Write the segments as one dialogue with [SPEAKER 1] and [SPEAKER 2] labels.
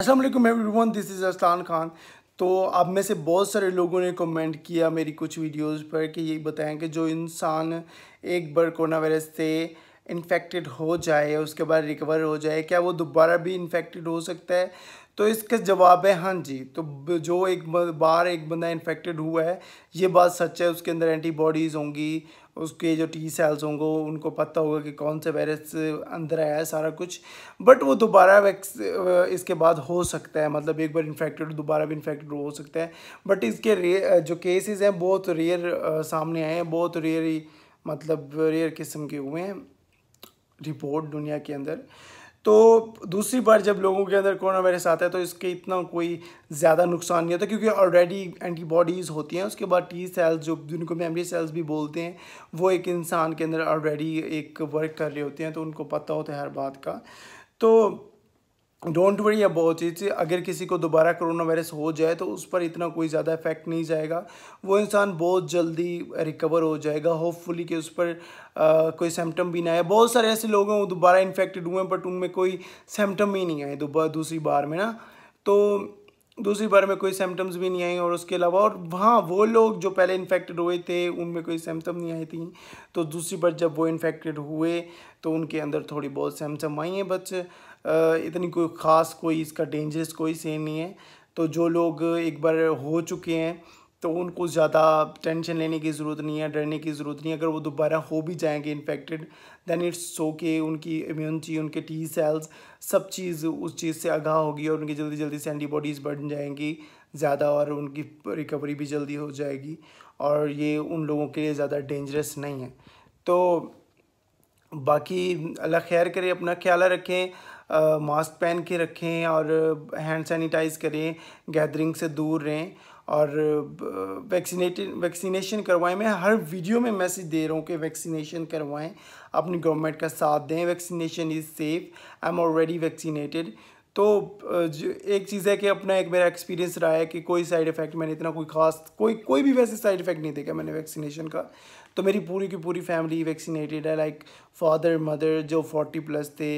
[SPEAKER 1] Aslam everyone this is Astan Khan तो आप में से बहुत सारे लोगों ने कमेंट किया मेरी कुछ वीडियोस पर कि ये बताएं कि जो इंसान एक बार कोरोना वायरस से इन्फेक्टेड हो जाए उसके बाद रिकवर हो जाए क्या वो दोबारा भी इन्फेक्टेड हो सकता है तो इसका जवाब है हाँ जी तो जो एक बार एक बंदा इन्फेक्टेड हुआ है ये बात सच है उसके अंदर एंटीबॉडीज़ होंगी उसके जो टी सेल्स होंगे उनको पता होगा कि कौन से वायरस अंदर आया है सारा कुछ बट वो दोबारा इसके बाद हो सकता है मतलब एक बार इन्फेक्टेड दोबारा भी इन्फेक्टेड हो सकता है बट इसके जो केसेस हैं बहुत रेयर सामने आए हैं बहुत रेयर मतलब रेयर किस्म के हुए हैं रिपोर्ट दुनिया के अंदर तो दूसरी बार जब लोगों के अंदर कोरोना वायरस आता है तो इसके इतना कोई ज़्यादा नुकसान नहीं होता क्योंकि ऑलरेडी एंटीबॉडीज़ होती हैं उसके बाद टी सेल्स जो जिनको मेमरी सेल्स भी बोलते हैं वो एक इंसान के अंदर ऑलरेडी एक वर्क कर रहे होते हैं तो उनको पता होता है हर बात का तो डोंट वरी अबाउट इट अगर किसी को दोबारा कोरोना वायरस हो जाए तो उस पर इतना कोई ज़्यादा इफेक्ट नहीं जाएगा वो इंसान बहुत जल्दी रिकवर हो जाएगा होपफुली कि उस पर आ, कोई सिम्टम भी ना आए बहुत सारे ऐसे लोग हैं वो दोबारा इन्फेक्टेड हुए हैं बट उनमें कोई सिम्टम ही नहीं आए दोबारा दूसरी बार में ना तो दूसरी बार में कोई सिम्टम्स भी नहीं आए और उसके अलावा और वहाँ वो लोग जो पहले इन्फेक्टेड हुए थे उनमें कोई सिम्टम नहीं आई थी तो दूसरी बार जब वो इन्फेक्टेड हुए तो उनके अंदर थोड़ी बहुत सिम्टम आई हैं बट इतनी कोई ख़ास कोई इसका डेंजरस कोई सीन नहीं है तो जो लोग एक बार हो चुके हैं तो उनको ज़्यादा टेंशन लेने की ज़रूरत नहीं है डरने की ज़रूरत नहीं है अगर वो दोबारा हो भी जाएंगे इन्फेक्टेड देन इट्स सो के उनकी इम्यूनिटी उनके टी सेल्स सब चीज़ उस चीज़ से आगाह होगी और उनकी जल्दी जल्दी से एंटीबॉडीज़ बढ़ जाएंगी ज़्यादा और उनकी रिकवरी भी जल्दी हो जाएगी और ये उन लोगों के लिए ज़्यादा डेंजरस नहीं है तो बाकी अल्लाह खैर करे अपना ख्याल रखें मास्क पहन के रखें और हैंड सैनिटाइज करें गैदरिंग से दूर रहें और वैक्सीनेटेड वैक्सीनेशन करवाएं मैं हर वीडियो में मैसेज दे रहा हूँ कि वैक्सीनेशन करवाएं अपनी गवर्नमेंट का साथ दें vaccination is safe I am already vaccinated तो एक चीज़ है कि अपना एक मेरा एक्सपीरियंस रहा है कि कोई साइड इफ़ेक्ट मैंने इतना कोई खास कोई कोई भी वैसे साइड इफ़ेक्ट नहीं देखा मैंने वैक्सीनेशन का तो मेरी पूरी की पूरी फैमिली वैक्सीनेटेड है लाइक फादर मदर जो फोर्टी प्लस थे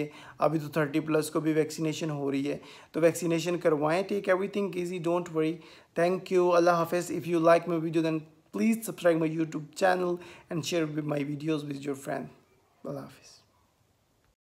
[SPEAKER 1] अभी तो थर्टी प्लस को भी वैक्सीनेशन हो रही है तो वैक्सीनेशन करवाएं take everything easy don't worry thank you अल्लाह हाफिज़ if you like my video then please subscribe my YouTube channel and share my videos with your friend अल्लाह हाफिज़